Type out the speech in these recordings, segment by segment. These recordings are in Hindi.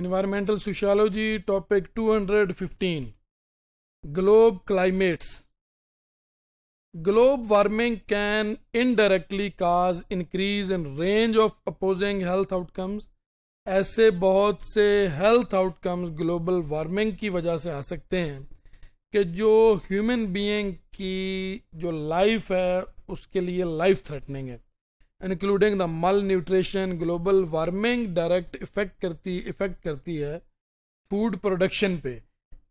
environmental sociology topic 215 globe climates globe warming can indirectly cause increase in range of opposing health outcomes ऐसे बहुत से हेल्थ आउटकम्स ग्लोबल वार्मिंग की वजह से आ सकते हैं कि जो ह्यूमन बीइंग की जो लाइफ है उसके लिए लाइफ थ्रेटनिंग है including the malnutrition global warming direct effect करती इफेक्ट करती है फूड प्रोडक्शन पे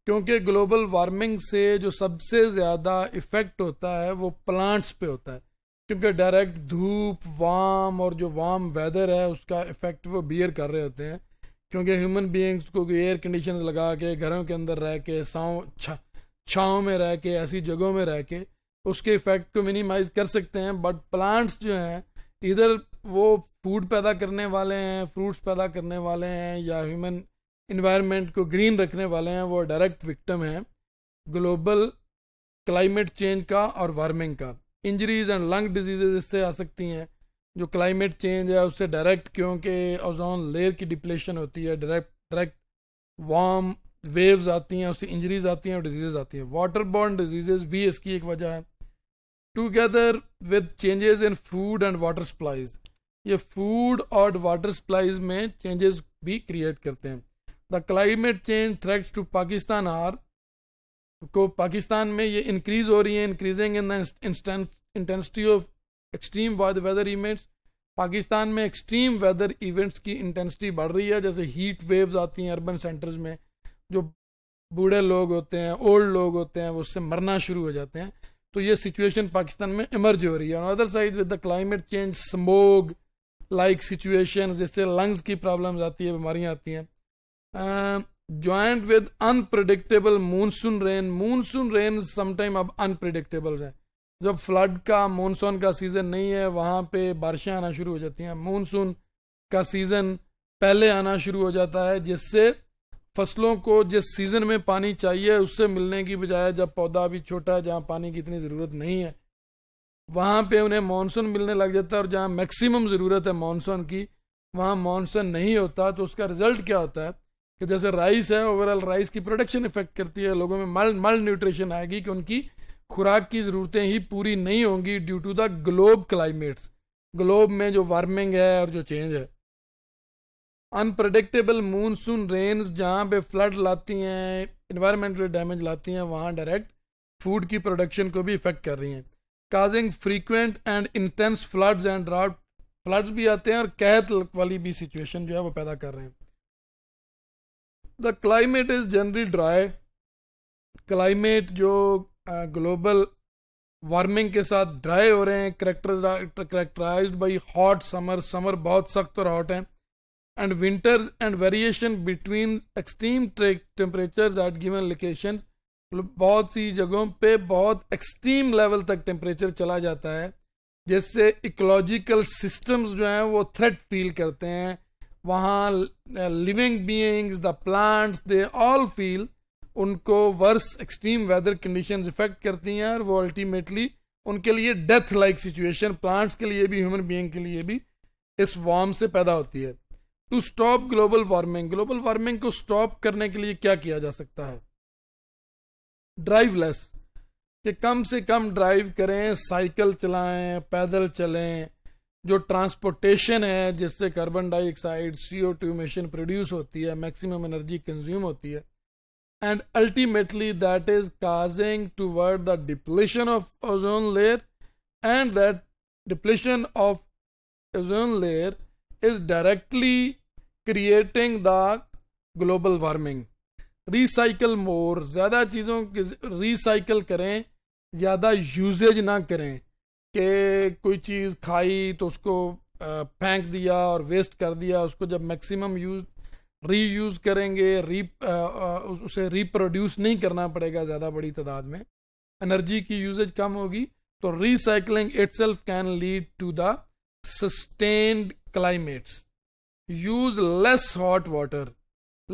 क्योंकि ग्लोबल वार्मिंग से जो सबसे ज़्यादा इफेक्ट होता है वो प्लांट्स पे होता है क्योंकि डायरेक्ट धूप वाम और जो वाम वेदर है उसका इफेक्ट वो बियर कर रहे होते हैं क्योंकि ह्यूमन बींग्स को एयर कंडीशन लगा के घरों के अंदर रह के साँव छाँव में रह के ऐसी जगहों में रह के उसके इफेक्ट को मिनिमाइज कर सकते हैं बट प्लांट्स जो हैं इधर वो फूड पैदा करने वाले हैं फ्रूट्स पैदा करने वाले हैं या ह्यूमन इन्वायरमेंट को ग्रीन रखने वाले हैं वो डायरेक्ट विक्टम हैं ग्लोबल क्लाइमेट चेंज का और वार्मिंग का इंजरीज एंड लंग डिजीजेज इससे आ सकती हैं जो क्लाइमेट चेंज है उससे डायरेक्ट क्योंकि ओजोन लेयर की डिप्लेशन होती है डायरेक्ट डायरेक्ट वार्म वेव्स आती हैं उससे इंजरीज आती हैं और डिजीजेज आती हैं वाटर बॉर्न डिजीजेज भी इसकी एक वजह है together with changes in food and water supplies ये फूड और वाटर सप्लाईज में चेंजेस भी क्रिएट करते हैं the climate change threats to Pakistan are को पाकिस्तान में ये इंक्रीज हो रही है increasing in intensity of extreme weather events Pakistan में एक्सट्रीम वेदर इवेंट्स की इंटेंसिटी बढ़ रही है जैसे हीट वेव्स आती हैं अर्बन सेंटर्स में जो बूढ़े लोग होते हैं ओल्ड लोग होते हैं वो उससे मरना शुरू हो जाते हैं तो ये सिचुएशन पाकिस्तान में इमर्ज हो रही है on other side with the climate change smog like situation जिससे लंग्स की प्रॉब्लम्स आती है बीमारियां आती हैं joint with unpredictable monsoon rain monsoon rain sometime अब अनप्रडिक्टेबल है जब फ्लड का मानसून का सीजन नहीं है वहां पे बारिशें आना शुरू हो जाती हैं मानसून का सीजन पहले आना शुरू हो जाता है जिससे फसलों को जिस सीज़न में पानी चाहिए उससे मिलने की बजाय जब पौधा अभी छोटा है जहाँ पानी की इतनी ज़रूरत नहीं है वहाँ पे उन्हें मानसून मिलने लग जाता है और जहाँ मैक्सिमम ज़रूरत है मानसून की वहाँ मानसून नहीं होता तो उसका रिजल्ट क्या होता है कि जैसे राइस है ओवरऑल राइस की प्रोडक्शन इफेक्ट करती है लोगों में मल मल न्यूट्रिशन आएगी कि उनकी खुराक की ज़रूरतें ही पूरी नहीं होंगी due to the globe climates globe में जो वार्मिंग है और जो चेंज है अनप्रडिक्टेबल मूनसून रेन्स जहाँ पे फ्लड लाती हैं इन्वायरमेंटल डैमेज लाती हैं वहाँ डायरेक्ट फूड की प्रोडक्शन को भी इफेक्ट कर रही हैं causing frequent and intense floods and drought floods भी आते हैं और कहत वाली भी सिचुएशन जो है वो पैदा कर रहे हैं the climate is generally dry climate जो ग्लोबल वार्मिंग के साथ ड्राई हो रहे हैं characterize by hot summer summer बहुत सख्त और हॉट हैं and winters and variation between extreme temperatures at given locations मतलब बहुत सी जगहों पे बहुत एक्सट्रीम लेवल तक टेम्परेचर चला जाता है जिससे इकोलॉजिकल सिस्टम्स जो हैं वो थ्रेट फील करते हैं वहाँ living beings the plants they all feel उनको worse extreme weather conditions effect करती हैं और वो अल्टीमेटली उनके लिए डेथ लाइक सिचुएशन प्लांट्स के लिए भी ह्यूमन बीइंग के लिए भी इस वार्म से पैदा होती है to stop global warming global warming को स्टॉप करने के लिए क्या किया जा सकता है ड्राइव लेस कि कम से कम ड्राइव करें साइकिल चलाएं पैदल चलें जो ट्रांसपोर्टेशन है जिससे carbon dioxide CO two emission produce होती है मैक्सिमम एनर्जी कंज्यूम होती है and ultimately that is causing towards the depletion of ozone layer and that depletion of ozone layer is directly creating the global warming recycle more ज़्यादा चीज़ों की रिसाइकल करें ज़्यादा यूजेज ना करें कि कोई चीज़ खाई तो उसको फेंक दिया और वेस्ट कर दिया उसको जब मैक्सिमम यूज री यूज़ करेंगे री उसे रिप्रोड्यूस नहीं करना पड़ेगा ज़्यादा बड़ी तादाद में एनर्जी की यूजेज कम होगी तो recycling itself can lead to the sustained climates use less hot water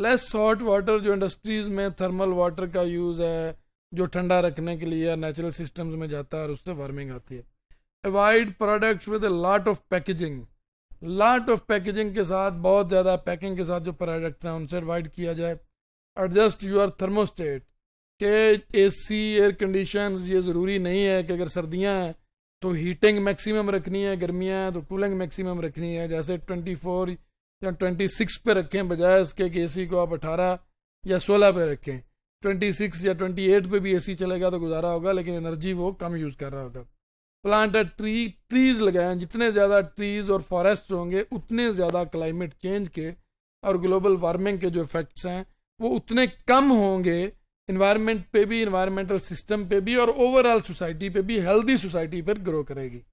less hot water जो इंडस्ट्रीज में थर्मल वाटर का यूज है जो ठंडा रखने के लिए नेचुरल सिस्टम्स में जाता है और उससे वार्मिंग आती है avoid products with lot of packaging lot of packaging के साथ बहुत ज़्यादा पैकिंग के साथ जो प्रोडक्ट्स हैं उनसे अवॉइड किया जाए एडजस्ट यूर थर्मोस्टेट के एसी एयर कंडीशन ये ज़रूरी नहीं है कि अगर सर्दियाँ हैं तो हीटिंग मैक्सिमम रखनी है गर्मियाँ तो कूलिंग मैक्सिमम रखनी है जैसे 24 या 26 पे रखें बजाय इसके कि एसी को आप 18 या 16 पे रखें 26 या 28 पे भी एसी चलेगा तो गुजारा होगा लेकिन एनर्जी वो कम यूज़ कर रहा होगा प्लांट ट्री ट्रीज लगाएं जितने ज़्यादा ट्रीज और फॉरेस्ट होंगे उतने ज़्यादा क्लाइमेट चेंज के और ग्लोबल वार्मिंग के जो इफेक्ट्स हैं वो उतने कम होंगे इन्वायरमेंट पे भी इन्वायरमेंटल सिस्टम पे भी और ओवरऑल सोसाइटी पे भी हेल्दी सोसाइटी पर ग्रो करेगी